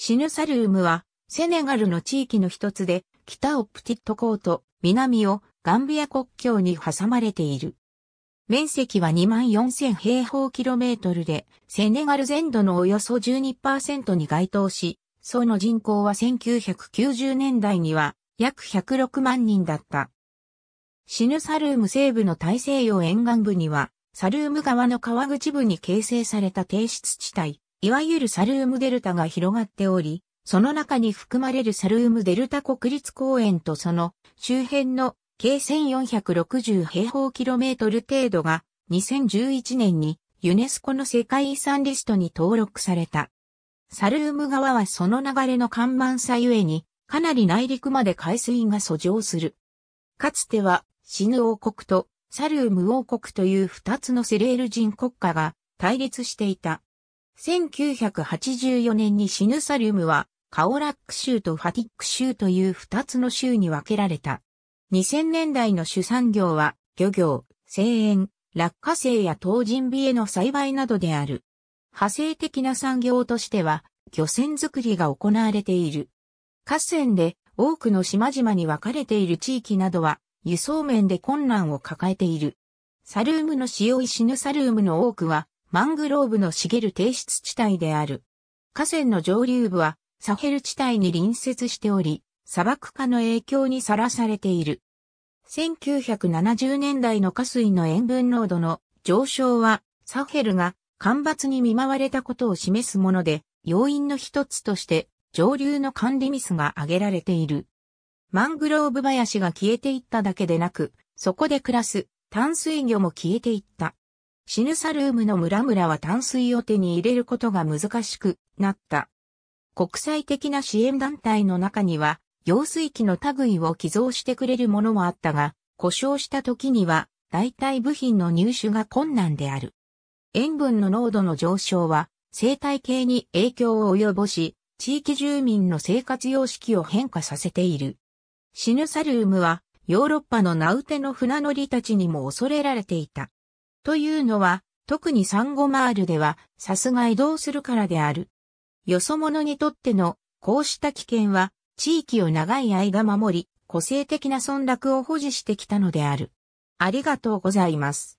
シヌサルームは、セネガルの地域の一つで、北をプティットコート、南をガンビア国境に挟まれている。面積は24,000平方キロメートルで、セネガル全土のおよそ12%に該当し、その人口は1990年代には約106万人だった。シヌサルーム西部の大西洋沿岸部には、サルーム川の川口部に形成された低湿地帯、いわゆるサルームデルタが広がっており、その中に含まれるサルームデルタ国立公園とその周辺の計1460平方キロメートル程度が2011年にユネスコの世界遺産リストに登録された。サルーム側はその流れの看板さゆえにかなり内陸まで海水が遡上する。かつてはシヌ王国とサルーム王国という二つのセレール人国家が対立していた。1984年にシヌサリウムはカオラック州とファティック州という二つの州に分けられた。2000年代の主産業は漁業、生塩、落花生や東人ビエの栽培などである。派生的な産業としては漁船作りが行われている。河川で多くの島々に分かれている地域などは輸送面で困難を抱えている。サルームの使用シヌサルームの多くはマングローブの茂る低湿地帯である。河川の上流部はサヘル地帯に隣接しており、砂漠化の影響にさらされている。1970年代の下水の塩分濃度の上昇は、サヘルが干ばつに見舞われたことを示すもので、要因の一つとして上流の管理ミスが挙げられている。マングローブ林が消えていっただけでなく、そこで暮らす淡水魚も消えていった。シヌサルームの村々は淡水を手に入れることが難しくなった。国際的な支援団体の中には、揚水器の類を寄贈してくれるものもあったが、故障した時には、代替部品の入手が困難である。塩分の濃度の上昇は、生態系に影響を及ぼし、地域住民の生活様式を変化させている。シヌサルームは、ヨーロッパの名うての船乗りたちにも恐れられていた。というのは、特にサンゴマールでは、さすが移動するからである。よそ者にとっての、こうした危険は、地域を長い間守り、個性的な村落を保持してきたのである。ありがとうございます。